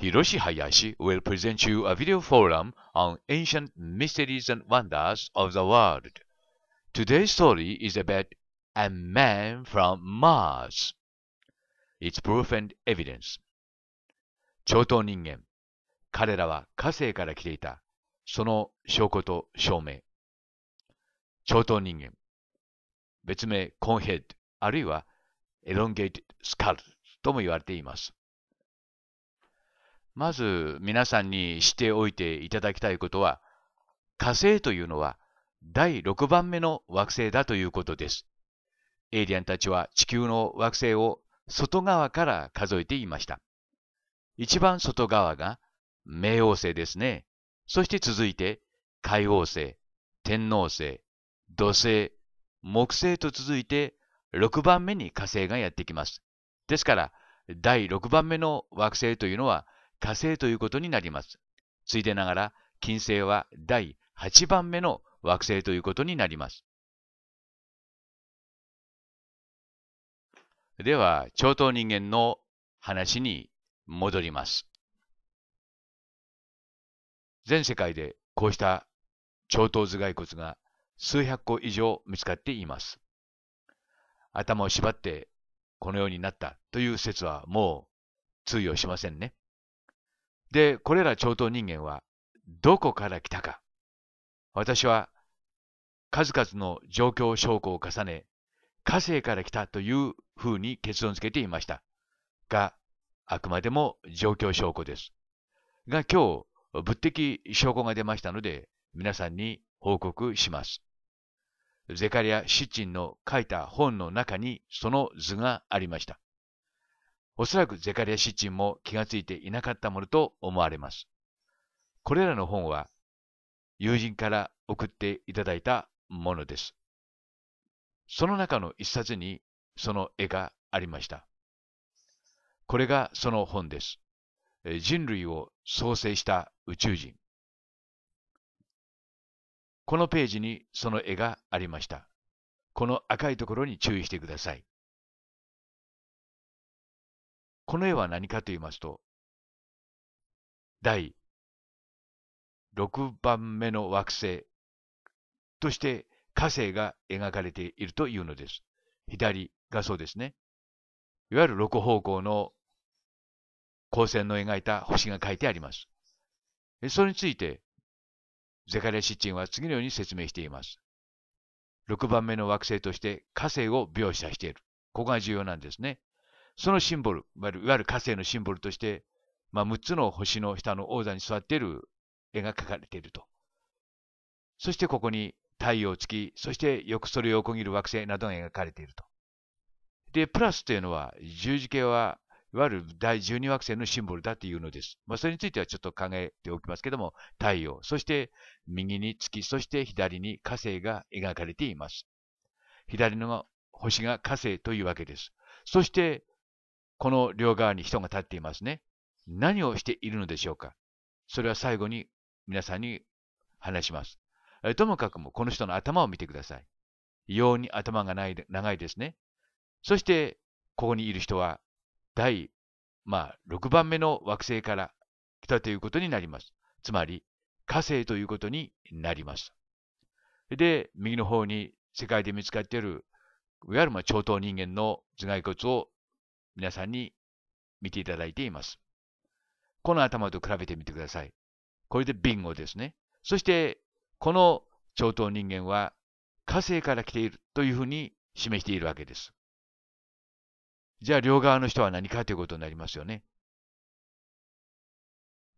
Hiroshi Hayashi will present you a video forum on ancient mysteries and wonders of the world. Today's story is about a man from Mars. It's proof and evidence. 超等人間。彼らは火星から来ていた。その証拠と証明。超等人間。別名コンヘッド、あるいはエロンゲイトスカルとも言われています。まず皆さんにしておいていただきたいことは、火星というのは第6番目の惑星だということです。エイリアンたちは地球の惑星を外側から数えていました。一番外側が冥王星ですね。そして続いて海王星、天王星、土星、木星と続いて6番目に火星がやってきます。ですから、第6番目の惑星というのは火星ということになります。ついでながら、金星は第8番目の惑星ということになります。では、超等人間の話に戻ります。全世界でこうした超頭頭蓋骨が数百個以上見つかっています。頭を縛ってこのようになったという説はもう通用しませんね。で、これら超党人間はどこから来たか。私は数々の状況証拠を重ね、火星から来たというふうに結論付けていました。が、あくまでも状況証拠です。が、今日、物的証拠が出ましたので、皆さんに報告します。ゼカリア・シッチンの書いた本の中にその図がありました。おそらくゼカリア・シッチンも気がついていなかったものと思われます。これらの本は友人から送っていただいたものです。その中の一冊にその絵がありました。これがその本です。人類を創生した宇宙人。このページにその絵がありました。この赤いところに注意してください。この絵は何かと言いますと、第6番目の惑星として火星が描かれているというのです。左がそうですね。いわゆる6方向の光線の描いた星が書いてあります。それについて、ゼカリア・シッチンは次のように説明しています。6番目の惑星として火星を描写している。ここが重要なんですね。そのシンボル、いわゆる火星のシンボルとして、まあ、6つの星の下の王座に座っている絵が描かれていると。そしてここに太陽、月、そしてよくそれを横切る惑星などが描かれていると。で、プラスというのは、十字形はいわゆる第十二惑星のシンボルだというのです。まあ、それについてはちょっと考えておきますけども、太陽、そして右に月、そして左に火星が描かれています。左の星が火星というわけです。そしてこの両側に人が立っていますね。何をしているのでしょうかそれは最後に皆さんに話します。ともかくもこの人の頭を見てください。異様に頭がない長いですね。そして、ここにいる人は、第、まあ、6番目の惑星から来たということになります。つまり、火星ということになります。で、右の方に世界で見つかっている、いわゆる超等人間の頭蓋骨を皆さんに見ていただいています。この頭と比べてみてください。これでビンゴですね。そして、この超等人間は火星から来ているというふうに示しているわけです。じゃあ両側の人は何かということになりますよね。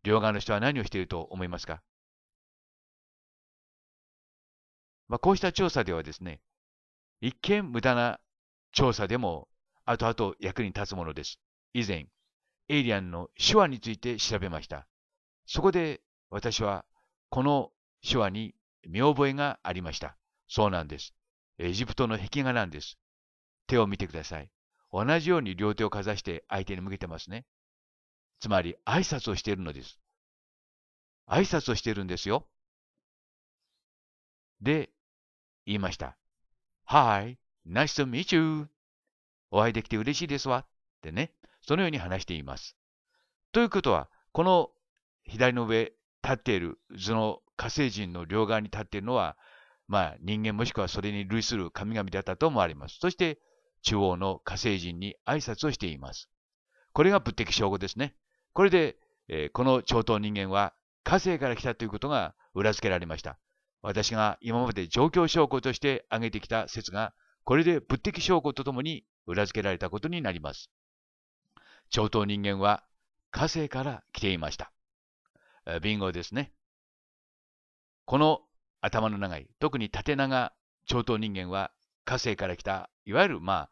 両側の人は何をしていると思いますか、まあ、こうした調査ではですね、一見無駄な調査でも後々役に立つものです。以前、エイリアンの手話について調べました。そこで私はこの手話に見覚えがありました。そうなんです。エジプトの壁画なんです。手を見てください。同じように両手をかざして相手に向けてますね。つまり挨拶をしているのです。挨拶をしているんですよ。で、言いました。Hi, nice to meet you. お会いできて嬉しいですわ。ってね、そのように話しています。ということは、この左の上、立っている図の火星人の両側に立っているのは、まあ人間もしくはそれに類する神々だったと思われます。そして中央の火星人に挨拶をしています。これが物的証拠ですね。これで、えー、この超等人間は火星から来たということが裏付けられました。私が今まで状況証拠として挙げてきた説が、これで物的証拠とともに裏付けられたことになります。超党人間は火星から来ていました。ビンゴですね。この頭の長い、特に縦長超党人間は火星から来た、いわゆるまあ、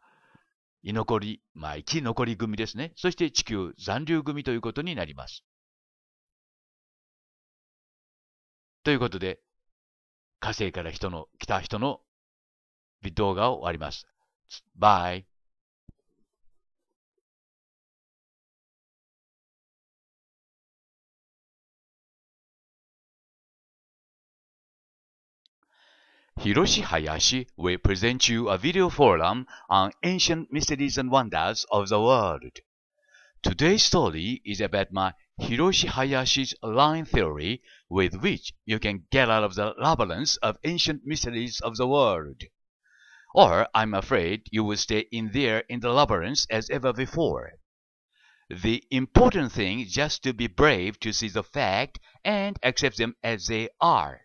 居残り、まあ、生き残り組ですね。そして地球残留組ということになります。ということで、火星から人の、来た人の動画を終わります。バイ。Hiroshi Hayashi will present you a video forum on ancient mysteries and wonders of the world. Today's story is about my Hiroshi Hayashi's line theory with which you can get out of the labyrinth of ancient mysteries of the world. Or I'm afraid you will stay in there in the labyrinth as ever before. The important thing just to be brave to see the fact and accept them as they are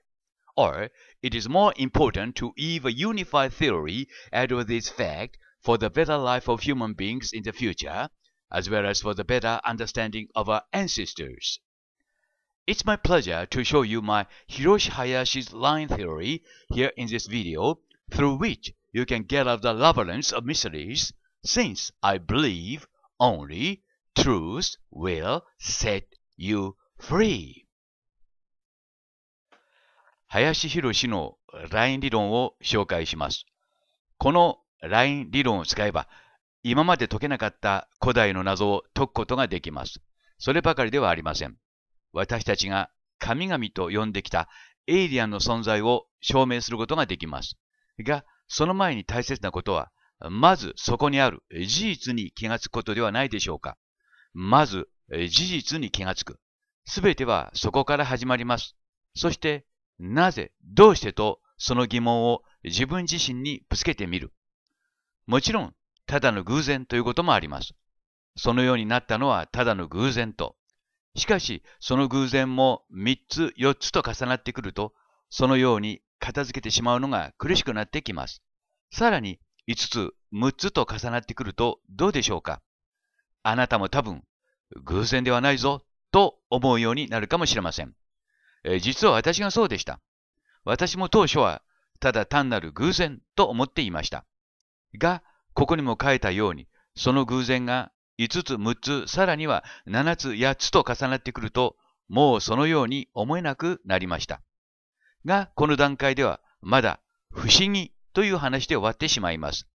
or it is more important to even a unified theory out of this fact for the better life of human beings in the future, as well as for the better understanding of our ancestors. It's my pleasure to show you my Hiroshi Hayashi's line theory here in this video, through which you can get out the labyrinth of mysteries, since I believe only truth will set you free. 林博氏のライン理論を紹介します。このライン理論を使えば、今まで解けなかった古代の謎を解くことができます。そればかりではありません。私たちが神々と呼んできたエイリアンの存在を証明することができます。が、その前に大切なことは、まずそこにある事実に気がつくことではないでしょうか。まず事実に気がつく。すべてはそこから始まります。そしてなぜ、どうしてと、その疑問を自分自身にぶつけてみる。もちろん、ただの偶然ということもあります。そのようになったのはただの偶然と。しかし、その偶然も3つ4つと重なってくると、そのように片付けてしまうのが苦しくなってきます。さらに、5つ6つと重なってくるとどうでしょうかあなたも多分、偶然ではないぞと思うようになるかもしれません。えー、実は私がそうでした。私も当初はただ単なる偶然と思っていました。が、ここにも書いたように、その偶然が5つ、6つ、さらには7つ、8つと重なってくると、もうそのように思えなくなりました。が、この段階ではまだ不思議という話で終わってしまいます。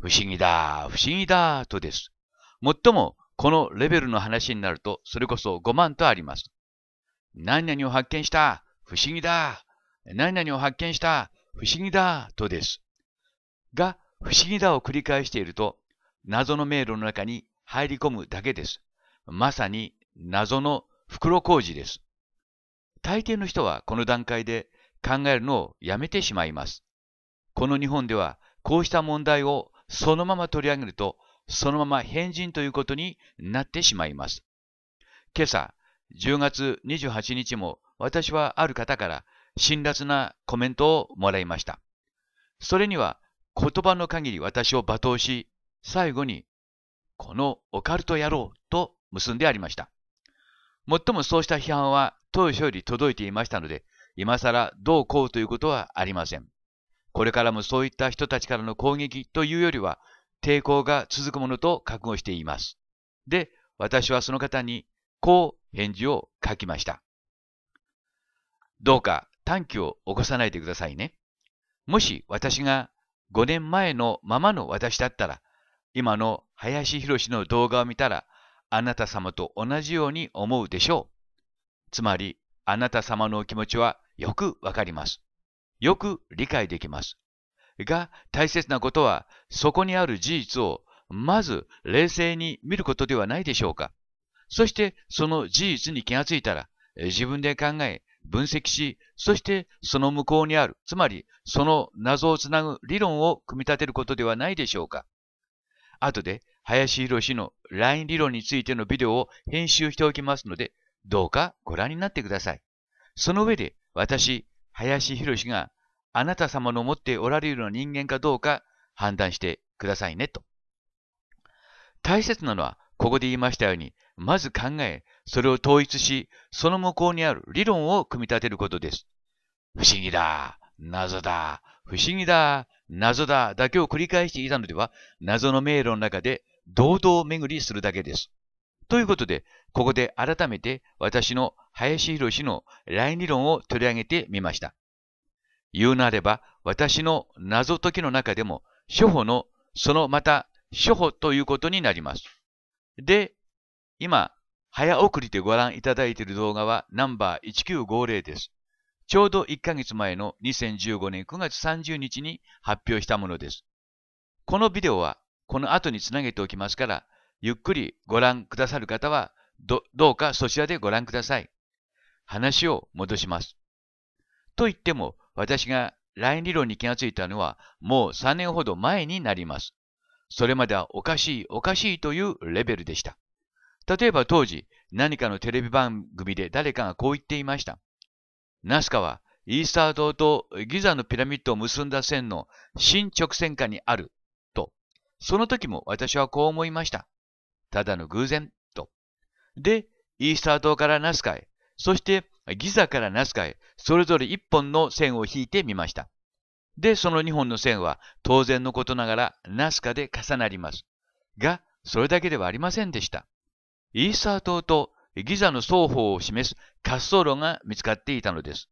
不思議だ、不思議だ、とです。もっとも、このレベルの話になると、それこそ5万とあります。何々を発見した。不思議だ。何々を発見した。不思議だ。とです。が、不思議だを繰り返していると、謎の迷路の中に入り込むだけです。まさに謎の袋小路です。大抵の人はこの段階で考えるのをやめてしまいます。この日本ではこうした問題をそのまま取り上げると、そのまま変人ということになってしまいます。今朝、10月28日も私はある方から辛辣なコメントをもらいました。それには言葉の限り私を罵倒し、最後に、このオカルト野郎と結んでありました。もっともそうした批判は当初より届いていましたので、今更どうこうということはありません。これからもそういった人たちからの攻撃というよりは、抵抗が続くものと覚悟しています。で、私はその方にこう返事を書きました。どうか短期を起こさないでくださいね。もし私が5年前のままの私だったら、今の林博の動画を見たら、あなた様と同じように思うでしょう。つまり、あなた様のお気持ちはよくわかります。よく理解できます。が、大切なことは、そこにある事実を、まず冷静に見ることではないでしょうか。そしてその事実に気がついたら、自分で考え、分析し、そしてその向こうにある、つまりその謎をつなぐ理論を組み立てることではないでしょうか。後で、林博の LINE 理論についてのビデオを編集しておきますので、どうかご覧になってください。その上で、私、林博があなた様の持っておられるような人間かどうか判断してくださいね、と。大切なのは、ここで言いましたように、まず考え、それを統一し、その向こうにある理論を組み立てることです。不思議だ、謎だ、不思議だ、謎だだけを繰り返していたのでは、謎の迷路の中で堂々巡りするだけです。ということで、ここで改めて私の林博士のライン理論を取り上げてみました。言うなれば、私の謎解きの中でも、初歩の、そのまた初歩ということになります。で、今、早送りでご覧いただいている動画はナンバー1950です。ちょうど1ヶ月前の2015年9月30日に発表したものです。このビデオはこの後につなげておきますから、ゆっくりご覧くださる方はどどうかそちらでご覧ください。話を戻します。と言っても私がライン理論に気がついたのはもう3年ほど前になります。それまではおかしいおかしいというレベルでした。例えば当時、何かのテレビ番組で誰かがこう言っていました。ナスカはイースター島とギザのピラミッドを結んだ線の新直線下にあると、その時も私はこう思いました。ただの偶然と。で、イースター島からナスカへ、そしてギザからナスカへ、それぞれ一本の線を引いてみました。で、その二本の線は当然のことながらナスカで重なります。が、それだけではありませんでした。イーサー島とギザの双方を示す滑走路が見つかっていたのです。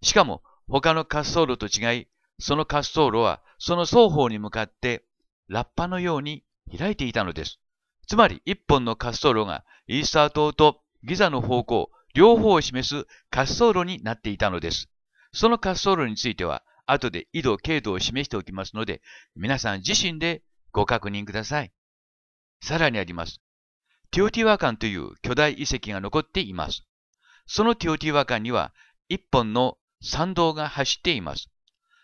しかも他の滑走路と違い、その滑走路はその双方に向かってラッパのように開いていたのです。つまり一本の滑走路がイースター島とギザの方向、両方を示す滑走路になっていたのです。その滑走路については、後で緯度、経度を示しておきますので、皆さん自身でご確認ください。さらにあります。ティオティワカンという巨大遺跡が残っています。そのティオティワカンには一本の参道が走っています。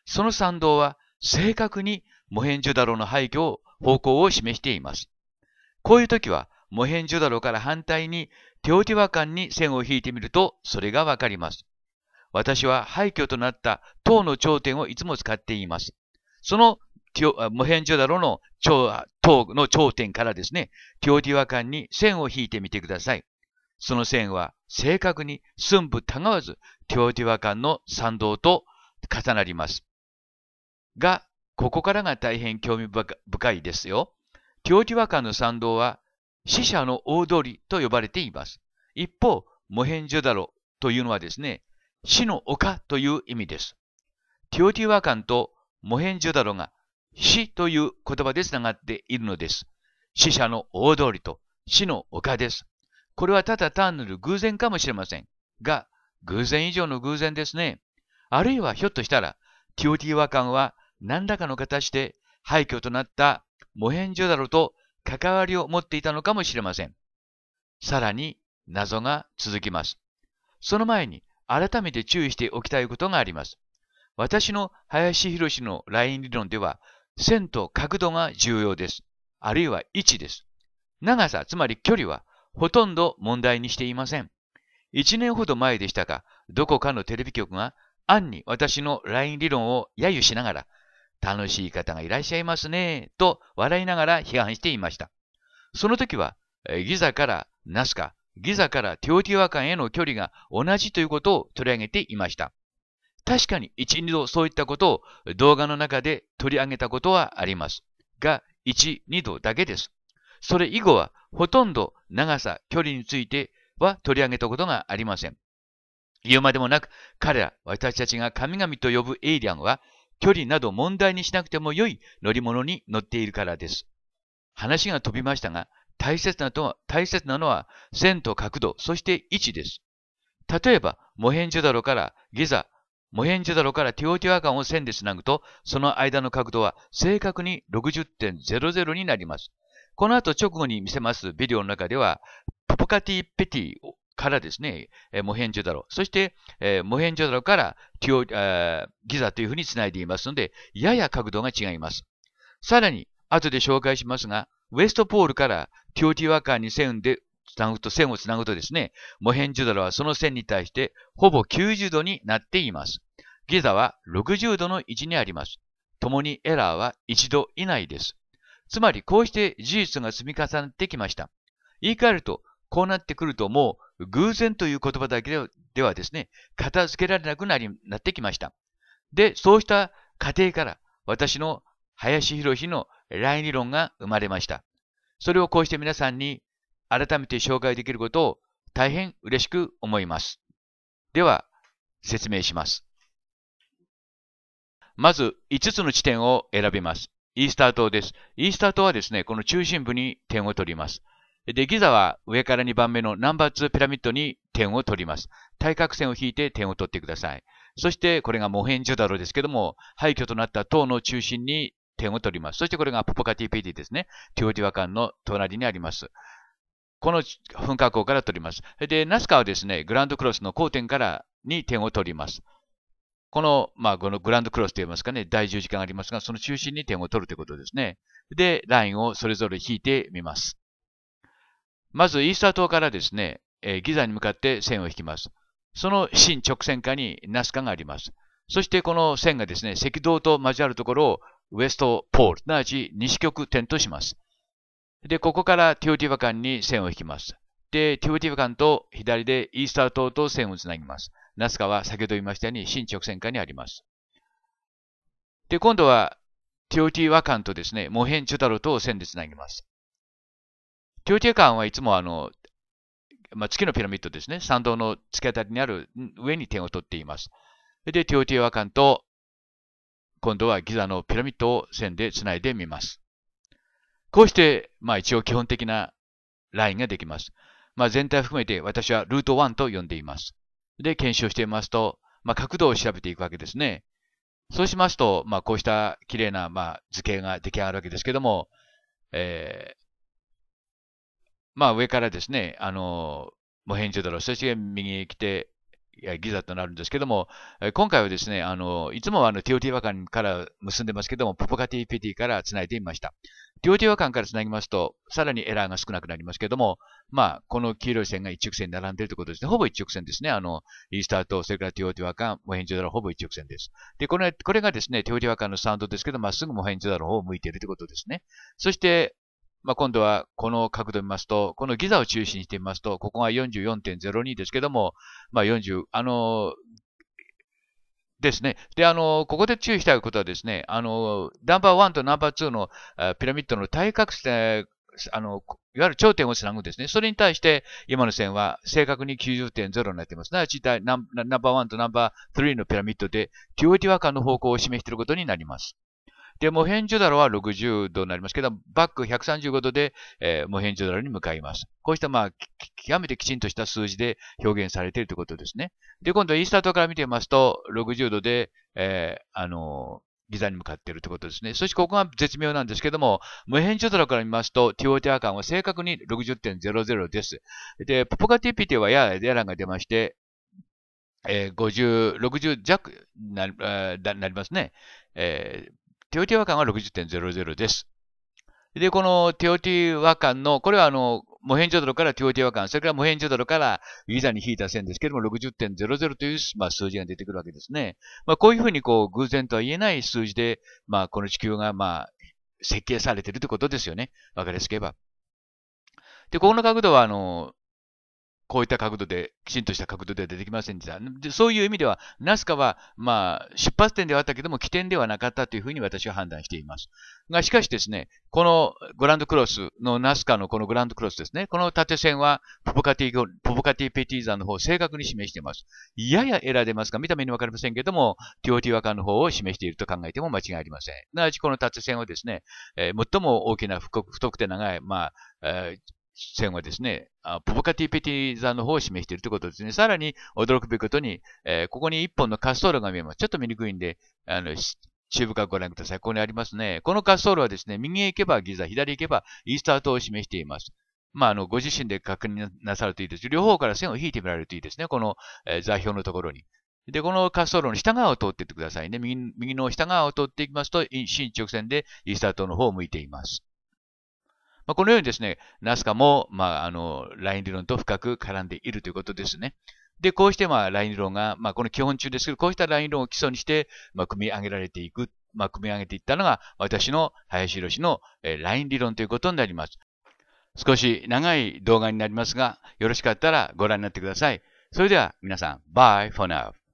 その参道は正確にモヘンジュダロの廃墟を方向を示しています。こういう時はモヘンジュダロから反対にティオティワカンに線を引いてみるとそれがわかります。私は廃墟となった塔の頂点をいつも使っています。そのモヘンジョダロのの頂点からですね、ティオティワカンに線を引いてみてください。その線は正確に寸分たがわず、ティオティワカンの参道と重なります。が、ここからが大変興味深いですよ。ティオティワカンの参道は死者の大通りと呼ばれています。一方、モヘンジョダロというのはですね、死の丘という意味です。ティオティワカンとモヘンジョダロが死という言葉でつながっているのです。死者の大通りと死の丘です。これはただ単なる偶然かもしれません。が、偶然以上の偶然ですね。あるいはひょっとしたら、ティオティ和カは何らかの形で廃墟となったモヘンジョダロと関わりを持っていたのかもしれません。さらに謎が続きます。その前に改めて注意しておきたいことがあります。私の林博士のライン理論では、線と角度が重要です。あるいは位置です。長さ、つまり距離は、ほとんど問題にしていません。1年ほど前でしたが、どこかのテレビ局が、暗に私の LINE 理論を揶揄しながら、楽しい方がいらっしゃいますね、と笑いながら批判していました。その時は、ギザからナスカ、ギザからテオティワカンへの距離が同じということを取り上げていました。確かに1、2度そういったことを動画の中で取り上げたことはあります。が、1、2度だけです。それ以後はほとんど長さ、距離については取り上げたことがありません。言うまでもなく、彼ら、私たちが神々と呼ぶエイリアンは、距離など問題にしなくても良い乗り物に乗っているからです。話が飛びましたが、大切なは、大切なのは、線と角度、そして位置です。例えば、モヘンジョダロからギザ、モヘンジダロからティオティワカンを線でつなぐと、その間の角度は正確に60.00になります。この後直後に見せますビデオの中では、ポポカティ・ペティからですね、モヘンジョダロ、そして、えー、モヘンジョダロからティオ、えー、ギザというふうにつないでいますので、やや角度が違います。さらに、後で紹介しますが、ウエストポールからティオティワカンに線でつなぐと、線をつなぐとですね、モヘンジュドラはその線に対してほぼ90度になっています。ギザは60度の位置にあります。共にエラーは1度以内です。つまり、こうして事実が積み重なってきました。言い換えると、こうなってくるともう偶然という言葉だけではですね、片付けられなくなり、なってきました。で、そうした過程から私の林博のライン理論が生まれました。それをこうして皆さんに改めて紹介できることを大変嬉しく思います。では、説明します。まず、5つの地点を選びます。イースター島です。イースター島はですね、この中心部に点を取ります。で、ギザは上から2番目のナンバー2ピラミッドに点を取ります。対角線を引いて点を取ってください。そして、これがモヘンジュダロですけども、廃墟となった塔の中心に点を取ります。そしてこれがポポカティペディですね。ティオティワカンの隣にあります。この噴火口から取ります。で、ナスカはですね、グランドクロスの交点からに点を取ります。この、まあ、このグランドクロスといいますかね、第十字架がありますが、その中心に点を取るということですね。で、ラインをそれぞれ引いてみます。まず、イースター島からですね、えギザに向かって線を引きます。その新直線下にナスカがあります。そして、この線がですね、赤道と交わるところをウエストポール、すなわち西極点とします。で、ここからティオティファカンに線を引きます。で、ティオティファカンと左でイースター島と線をつなぎます。ナスカは先ほど言いましたように新直線下にあります。で、今度はティオティワァカンとですね、モヘンチュタロと線でつなぎます。ティオティワァカンはいつもあの、まあ、月のピラミッドですね、山道の突き当たりにある上に点を取っています。で、ティオティワァカンと今度はギザのピラミッドを線でつないでみます。こうして、まあ一応基本的なラインができます。まあ全体含めて私はルート1と呼んでいます。で、検証してみますと、まあ角度を調べていくわけですね。そうしますと、まあこうした綺麗な、まあ図形が出来上がるわけですけども、えー、まあ上からですね、あの、モヘンジョドロ、そして右へ来て、ギザとなるんですけども、今回はですね、あの、いつもはあの TOT 和感から結んでますけども、ポポカ TPT から繋いでみました。TOT 和感から繋ぎますと、さらにエラーが少なくなりますけども、まあ、この黄色い線が一直線に並んでいるということですね。ほぼ一直線ですね。あの、イースターと、それから TOT 和感、モヘンジョダロほぼ一直線です。で、これこれがですね、TOT 和感のサウンドですけど、まっすぐモヘンジョダロを向いているということですね。そして、まあ、今度はこの角度を見ますと、このギザを中心にしてみますと、ここが44.02ですけども、まあ、40、あのですね。で、あの、ここで注意したいことはですね、あの、ナンバー1とナンバー2のピラミッドの対角線、あの、いわゆる頂点をつなぐんですね。それに対して、今の線は正確に90.0になっています。なちナンバー1とナンバー3のピラミッドで、ティオティワ間の方向を示していることになります。で、モヘンジョダロは60度になりますけど、バック135度で、えー、モヘンジョダロに向かいます。こうした、まあ、極めてきちんとした数字で表現されているということですね。で、今度はイースター島から見てみますと、60度で、えー、あのギザに向かっているということですね。そしてここが絶妙なんですけども、無変ダロから見ますと、ティオーテア感は正確に60.00です。で、ポポカティピティはややンが出まして、えー、50、60弱な,、えー、なりますね。えー、TOT 和感は60.00です。で、この TOT 和感の、これはあの、モヘンジョドロから TOT 和感、それからモヘンジョドロからユーザーに引いた線ですけども、60.00という、まあ、数字が出てくるわけですね。まあ、こういうふうにこう、偶然とは言えない数字で、まあ、この地球が、まあ、設計されているということですよね。わかりやすければ。で、ここの角度は、あの、こういった角度で、きちんとした角度では出てきませんでした。でそういう意味では、ナスカは、まあ、出発点ではあったけども、起点ではなかったというふうに私は判断しています。が、しかしですね、このグランドクロスのナスカのこのグランドクロスですね、この縦線は、ポポカティ、ポポカティペティザの方を正確に示しています。ややエラー出ますか見た目にわかりませんけども、ティオティワカの方を示していると考えても間違いありません。なわちこの縦線をですね、えー、最も大きな太くて長い、まあ、えー線はですね、ポポカティ・ペティ座の方を示しているということですね。さらに驚くべきことに、えー、ここに一本の滑走路が見えます。ちょっと見にくいんで、あの、中部からご覧ください。ここにありますね。この滑走路はですね、右へ行けばギザ、左へ行けばイースター島を示しています。まあ、あの、ご自身で確認なさるといいです。両方から線を引いてみられるといいですね。この、えー、座標のところに。で、この滑走路の下側を通っていってくださいね。右右の下側を通っていきますと、新直線でイースター島の方を向いています。まあ、このようにですね、ナスカも、まあ、あの、ライン理論と深く絡んでいるということですね。で、こうして、まあ、ライン理論が、まあ、この基本中ですけど、こうしたライン理論を基礎にして、まあ、組み上げられていく、まあ、組み上げていったのが、私の林宏の、えー、ライン理論ということになります。少し長い動画になりますが、よろしかったらご覧になってください。それでは皆さん、Bye for now!